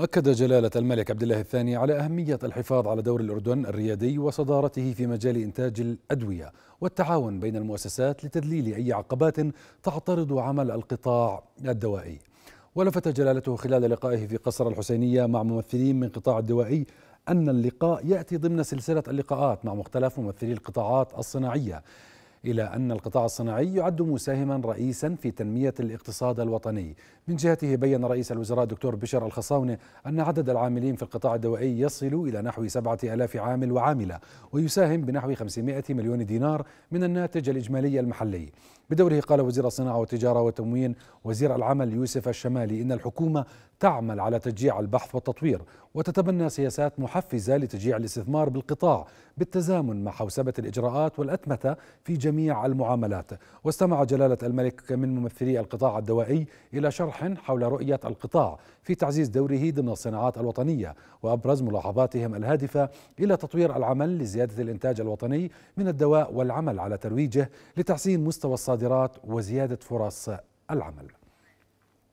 أكد جلالة الملك عبد الله الثاني على أهمية الحفاظ على دور الأردن الريادي وصدارته في مجال إنتاج الأدوية والتعاون بين المؤسسات لتذليل أي عقبات تعترض عمل القطاع الدوائي. ولفت جلالته خلال لقائه في قصر الحسينية مع ممثلين من قطاع الدوائي أن اللقاء يأتي ضمن سلسلة اللقاءات مع مختلف ممثلي القطاعات الصناعية إلى أن القطاع الصناعي يعد مساهما رئيسا في تنمية الاقتصاد الوطني من جهته بيّن رئيس الوزراء دكتور بشر الخصاونة أن عدد العاملين في القطاع الدوائي يصل إلى نحو سبعة ألاف عامل وعاملة ويساهم بنحو 500 مليون دينار من الناتج الإجمالي المحلي بدوره قال وزير الصناعة والتجارة والتموين وزير العمل يوسف الشمالي إن الحكومة تعمل على تشجيع البحث والتطوير وتتبنى سياسات محفزة لتشجيع الاستثمار بالقطاع بالتزامن مع حوسبة الإجراءات والأتمتة في جميع المعاملات واستمع جلالة الملك من ممثلي القطاع الدوائي إلى شرح حول رؤية القطاع في تعزيز دوره ضمن الصناعات الوطنية وأبرز ملاحظاتهم الهادفة إلى تطوير العمل لزيادة الإنتاج الوطني من الدواء والعمل على ترويجه لتحسين مستوى الصناعة الصادرات وزيادة فرص العمل